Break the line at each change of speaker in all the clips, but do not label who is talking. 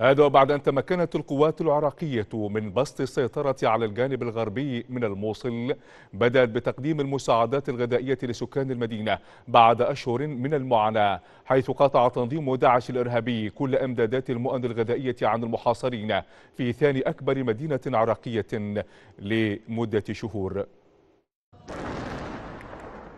هذا بعد أن تمكنت القوات العراقية من بسط السيطرة على الجانب الغربي من الموصل بدأت بتقديم المساعدات الغذائية لسكان المدينة بعد أشهر من المعاناة حيث قاطع تنظيم داعش الإرهابي كل إمدادات المؤن الغذائية عن المحاصرين في ثاني أكبر مدينة عراقية لمدة شهور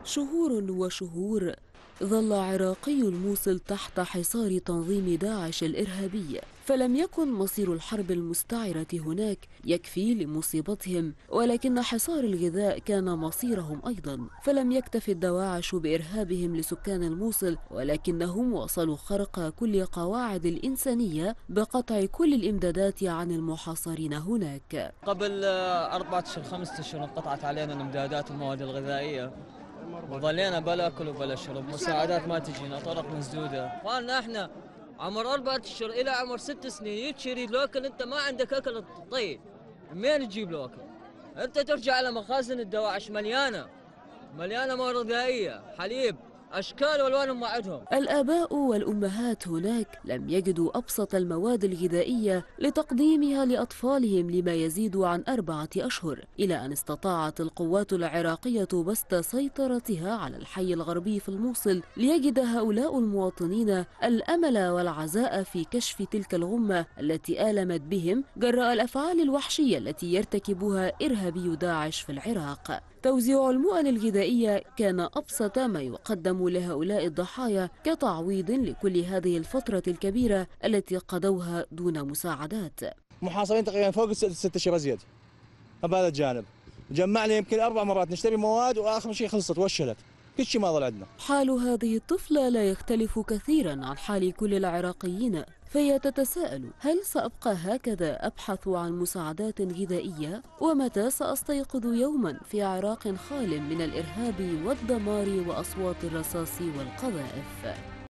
شهور وشهور ظل عراقي الموصل تحت حصار تنظيم داعش الإرهابي فلم يكن مصير الحرب المستعرة هناك يكفي لمصيبتهم ولكن حصار الغذاء كان مصيرهم أيضا فلم يكتف الدواعش بإرهابهم لسكان الموصل ولكنهم وصلوا خرق كل قواعد الإنسانية بقطع كل الإمدادات عن المحاصرين هناك
قبل أربعة أشهر خمسة أشهر انقطعت علينا الإمدادات المواد الغذائية وظلينا بلا اكل وبلا شرب مساعدات ما تجينا طرق مسدوده اخواننا احنا عمر أربعة اشهر الى عمر ست سنين يجي يريد لوكل انت ما عندك اكل طيب منين تجيب لوكل؟ انت ترجع على مخازن الدواعش مليانه مليانه مواد غذائيه حليب أشكال وألوان موعدهم
الآباء والأمهات هناك لم يجدوا أبسط المواد الغذائية لتقديمها لأطفالهم لما يزيد عن أربعة أشهر إلى أن استطاعت القوات العراقية بسط سيطرتها على الحي الغربي في الموصل ليجد هؤلاء المواطنين الأمل والعزاء في كشف تلك الغمة التي آلمت بهم جراء الأفعال الوحشية التي يرتكبها إرهابي داعش في العراق توزيع المؤن الغذائية كان أبسط ما يقدم لهؤلاء الضحايا كتعويض لكل هذه الفترة الكبيرة التي قضوها دون مساعدات
محاصرين تقريبا فوق ست أشهر أزيد هذا الجانب جمعنا يمكن أربع مرات نشتري مواد وآخر شيء خلصت وشلت كل شيء ما ظل عندنا حال
هذه الطفلة لا يختلف كثيرا عن حال كل العراقيين فهي تتساءل هل سأبقى هكذا أبحث عن مساعدات غذائية ومتى سأستيقظ يوما في عراق خال من الإرهاب والدمار وأصوات الرصاص والقذائف